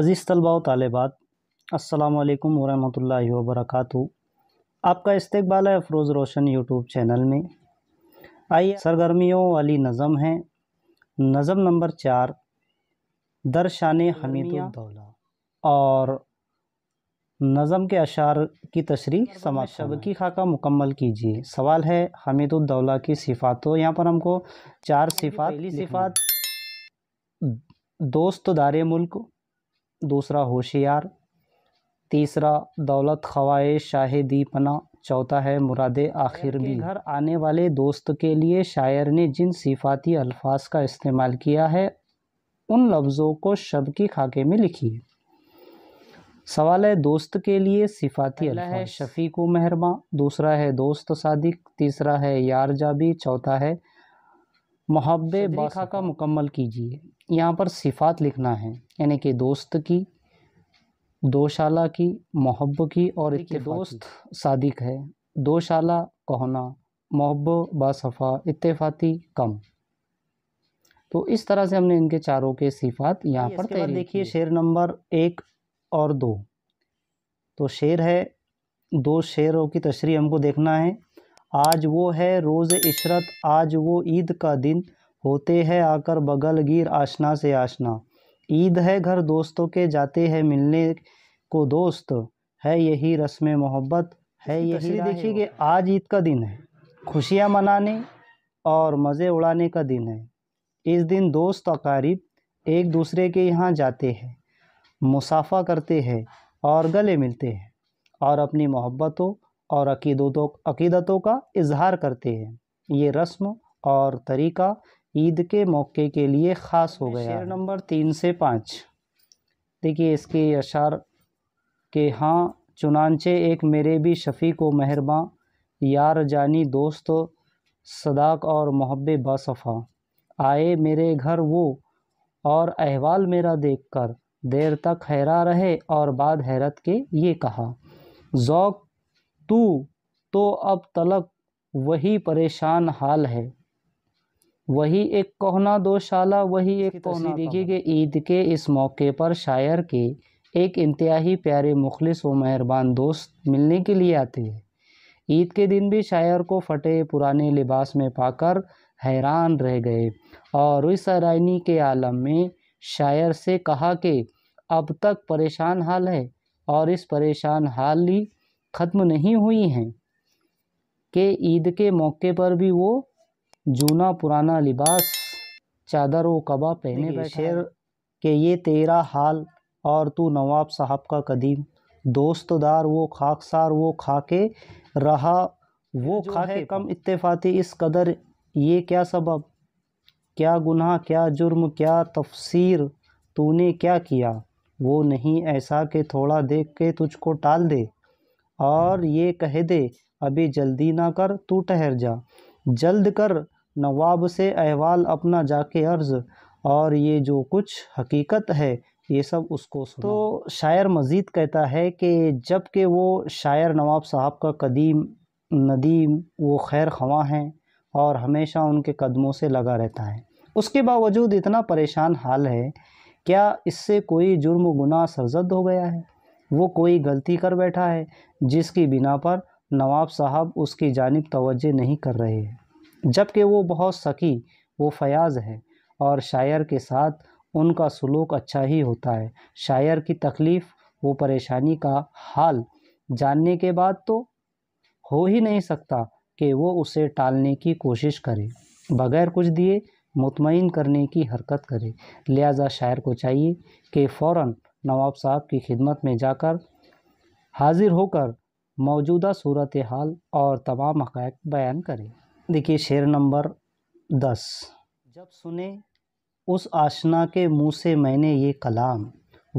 अज़ीज़ तलबा तालबात अल्लाम वरहल वबरक आपका इस्तबाल है अफरोज़ रोशन यूट्यूब चैनल में आइए सरगर्मियों वाली नज़म है नज़म नंबर चार दरशान हमीदुल्दौला और नज़म के अशार की तशरी समाज शब की खाका मुकम्मल कीजिए सवाल है हमीदुल्दौला की सिफ़ात तो यहाँ पर हमको चार सिफ़ात सिफ़ात दोस्त दार मुल्क दूसरा होशियार तीसरा दौलत खवाए शाह दीपना चौथा है मुराद आखिर भी घर आने वाले दोस्त के लिए शायर ने जिन सिफाती अल्फाज का इस्तेमाल किया है उन लफ्ज़ों को शब की खाके में लिखिए सवाल है दोस्त के लिए सिफाती अल्फाज है शफीक मेहरमा दूसरा है दोस्त सादिक तीसरा है यार जाबी चौथा है मोहब्ब बाखा का मुकम्मल कीजिए यहाँ पर सिफ़ात लिखना है यानी कि दोस्त की दोशाला की मोहब्ब की और इसके दोस्त सादिक है दोशाला कहना मोहब्ब बाफ़ा इतफ़ाती कम तो इस तरह से हमने इनके चारों के सिफात यहाँ पर तैयार देखिए शेर नंबर एक और दो तो शेर है दो शेरों की तशरी हमको देखना है आज वो है रोज़ इशरत आज वो ईद का दिन होते हैं आकर बगल गिर आशना से आशना ईद है घर दोस्तों के जाते हैं मिलने को दोस्त है यही रस्म मोहब्बत है यही देखिए कि आज ईद का दिन है खुशियाँ मनाने और मज़े उड़ाने का दिन है इस दिन दोस्त अकारीब एक दूसरे के यहाँ जाते हैं मुसाफा करते हैं और गले मिलते हैं और अपनी मोहब्बतों और अकीदतों अकीदतों का इजहार करते हैं ये रस्म और तरीका ईद के मौके के लिए ख़ास हो गया शेर नंबर तीन से पाँच देखिए इसके अशार के हाँ चुनानचे एक मेरे भी शफ़ी को मेहरबा यार जानी दोस्त सदाक और महब बासफ़ा आए मेरे घर वो और अहवाल मेरा देख कर देर तक हैरा रहे और बाद हैरत के ये कहा ज़ौक तू तो अब तलक वही परेशान हाल है वही एक कोहना दोशाला वही एक कोहना देखिए कि ईद के इस मौके पर शायर के एक इंतहाई प्यारे मुखलिस व मेहरबान दोस्त मिलने के लिए आते हैं ईद के दिन भी शायर को फटे पुराने लिबास में पाकर हैरान रह गए और इस हैरानी के आलम में शायर से कहा कि अब तक परेशान हाल है और इस परेशान हाल ही ख़त्म नहीं हुई हैं कि ईद के मौके पर भी वो जूना पुराना लिबास चादर व कबा पहने शेर के ये तेरा हाल और तू नवाब साहब का कदीम दोस्तदार वो खाकसार वो खाके रहा वो खाके कम इतफ़ाती इस कदर ये क्या सबब क्या गुनाह क्या जुर्म क्या तफसीर तूने क्या किया वो नहीं ऐसा कि थोड़ा देख के तुझको टाल दे और ये कह दे अभी जल्दी ना कर तू ठहर जा जल्द कर नवाब से अहवाल अपना जाके अर्ज और ये जो कुछ हकीकत है ये सब उसको सुना। तो शायर मज़ीद कहता है कि जबकि वो शायर नवाब साहब का कदीम नदीम वो खैर खवा हैं और हमेशा उनके कदमों से लगा रहता है उसके बावजूद इतना परेशान हाल है क्या इससे कोई जुर्म गुनाह सरजद हो गया है वो कोई गलती कर बैठा है जिसकी बिना पर नवाब साहब उसकी जानब तोज्ह नहीं कर रहे हैं जबकि वो बहुत सकी वो फयाज़ है और शायर के साथ उनका सलूक अच्छा ही होता है शायर की तकलीफ़ वो परेशानी का हाल जानने के बाद तो हो ही नहीं सकता कि वो उसे टालने की कोशिश करे बगैर कुछ दिए मुतमिन करने की हरकत करे लिहाजा शायर को चाहिए कि फ़ौर नवाब साहब की खिदमत में जाकर हाजिर होकर मौजूदा सूरत हाल और तमाम हक़ बयान करें देखिए शेर नंबर दस जब सुने उस आशना के मुंह से मैंने ये कलाम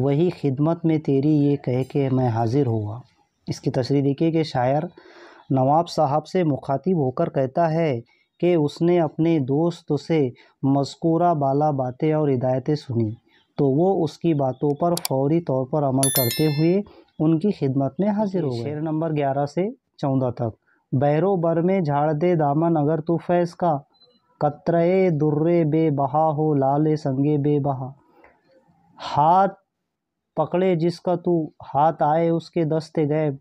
वही खिदमत में तेरी ये कह के मैं हाज़िर हुआ इसकी तशरी देखिए कि शायर नवाब साहब से मुखातिब होकर कहता है कि उसने अपने दोस्त से मस्कूरा बाला बातें और हिदायतें सुनी तो वो उसकी बातों पर फौरी तौर पर अमल करते हुए उनकी खिदमत में हाजिर हो गए शेर नंबर ग्यारह से चौदह तक बैरो बर में झाड़ दे दामन अगर तू फैस का कतरे दुर्रे बहा हो लाल संगे बे बहा हाथ पकड़े जिसका तू हाथ आए उसके दस्ते गैब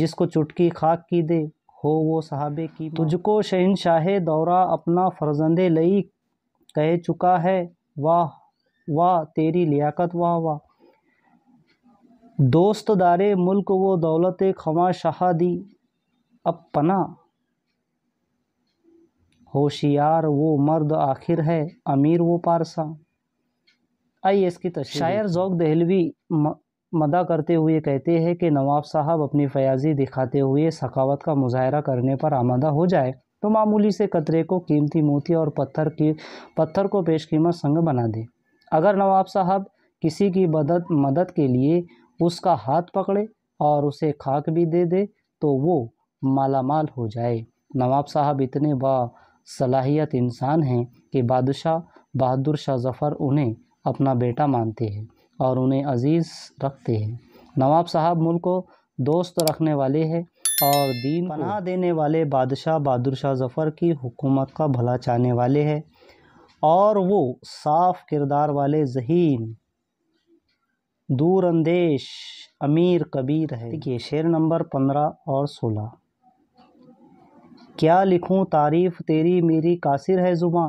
जिसको चुटकी खाक की दे हो वो साहबे की तुझको शहनशाह दौरा अपना फर्जंदे लई कह चुका है वाह वाह तेरी लियाकत वाह वाह दोस्त दारे मुल्क वो दौलत खमा शहा दी अब पना होशियार वो मर्द आखिर है अमीर वो पारसा आइए इसकी तस्वीर शायर जौक दहलवी मदा करते हुए कहते हैं कि नवाब साहब अपनी फयाजी दिखाते हुए सखावत का मुजाहरा करने पर आमादा हो जाए तो मामूली से कतरे को कीमती मोती और पत्थर की पत्थर को पेश कीमत संग बना दे अगर नवाब साहब किसी की मदद मदद के लिए उसका हाथ पकड़े और उसे खाक भी दे दे तो वो मालामाल हो जाए नवाब साहब इतने बा सलाहियत इंसान हैं कि बादशाह बहादुर शाह जफ़र उन्हें अपना बेटा मानते हैं और उन्हें अजीज़ रखते हैं नवाब साहब मुल्क को दोस्त रखने वाले हैं और दीन पनाह देने वाले बादशाह बहादुर शाह जफ़र की हुकूमत का भला चाहने वाले हैं और वो साफ किरदार वाले जहीन दूरंदेश अमीर कबीर है देखिए शेर नंबर पंद्रह और सोलह क्या लिखूं तारीफ़ तेरी मेरी कासिर है जुबा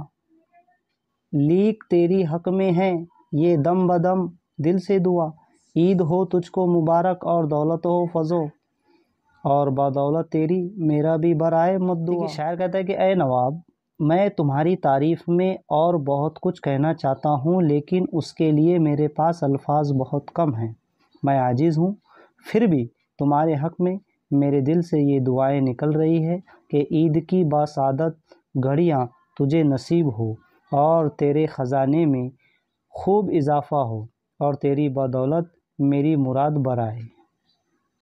लीक तेरी हक में है ये दम बदम दिल से दुआ ईद हो तुझको मुबारक और दौलत हो फजो और बदौलत तेरी मेरा भी बराए मत दुआ शायर कहता है कि ए नवाब मैं तुम्हारी तारीफ़ में और बहुत कुछ कहना चाहता हूँ लेकिन उसके लिए मेरे पास अल्फाज बहुत कम हैं मैं आजिज़ हूँ फिर भी तुम्हारे हक़ में मेरे दिल से ये दुआएं निकल रही है कि ईद की बासादत घड़ियाँ तुझे नसीब हो और तेरे ख़जाने में खूब इजाफ़ा हो और तेरी बदौलत मेरी मुराद बर आए